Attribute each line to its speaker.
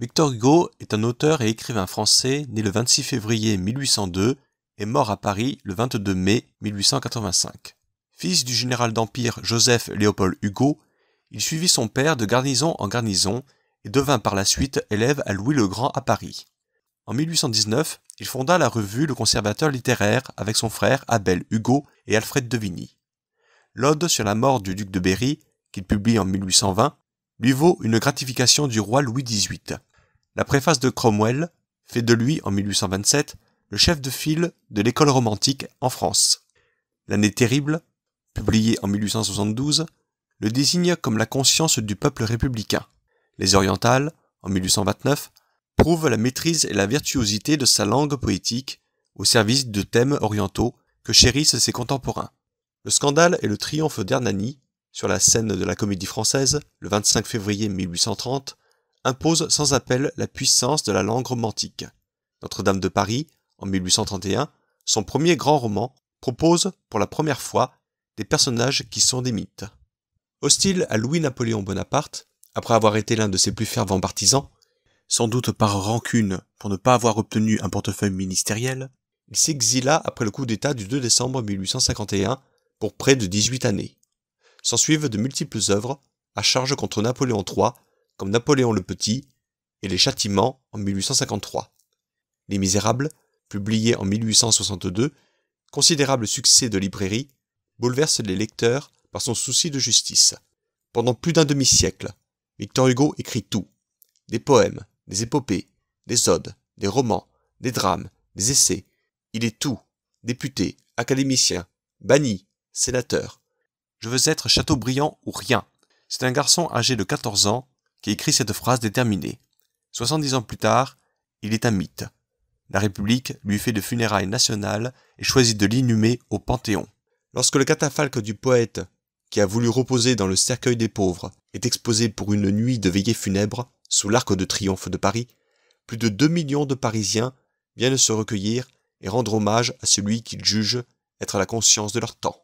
Speaker 1: Victor Hugo est un auteur et écrivain français né le 26 février 1802 et mort à Paris le 22 mai 1885. Fils du général d'Empire Joseph Léopold Hugo, il suivit son père de garnison en garnison et devint par la suite élève à Louis le Grand à Paris. En 1819, il fonda la revue Le Conservateur littéraire avec son frère Abel Hugo et Alfred de Vigny. L'ode sur la mort du duc de Berry, qu'il publie en 1820, lui vaut une gratification du roi Louis XVIII, la préface de Cromwell fait de lui, en 1827, le chef de file de l'école romantique en France. L'année terrible, publiée en 1872, le désigne comme la conscience du peuple républicain. Les Orientales, en 1829, prouvent la maîtrise et la virtuosité de sa langue poétique au service de thèmes orientaux que chérissent ses contemporains. Le scandale et le triomphe d'Hernani, sur la scène de la comédie française, le 25 février 1830, impose sans appel la puissance de la langue romantique. Notre-Dame de Paris, en 1831, son premier grand roman, propose pour la première fois des personnages qui sont des mythes. Hostile à Louis-Napoléon Bonaparte, après avoir été l'un de ses plus fervents partisans, sans doute par rancune pour ne pas avoir obtenu un portefeuille ministériel, il s'exila après le coup d'État du 2 décembre 1851 pour près de 18 années. S'ensuivent de multiples œuvres à charge contre Napoléon III comme Napoléon le Petit, et Les Châtiments en 1853. Les Misérables, publiés en 1862, considérable succès de librairie, bouleverse les lecteurs par son souci de justice. Pendant plus d'un demi-siècle, Victor Hugo écrit tout. Des poèmes, des épopées, des odes, des romans, des drames, des essais. Il est tout. Député, académicien, banni, sénateur. Je veux être Chateaubriand ou rien. C'est un garçon âgé de 14 ans qui écrit cette phrase déterminée. 70 ans plus tard, il est un mythe. La République lui fait de funérailles nationales et choisit de l'inhumer au Panthéon. Lorsque le catafalque du poète, qui a voulu reposer dans le cercueil des pauvres, est exposé pour une nuit de veillée funèbre sous l'Arc de Triomphe de Paris, plus de 2 millions de Parisiens viennent se recueillir et rendre hommage à celui qu'ils jugent être la conscience de leur temps.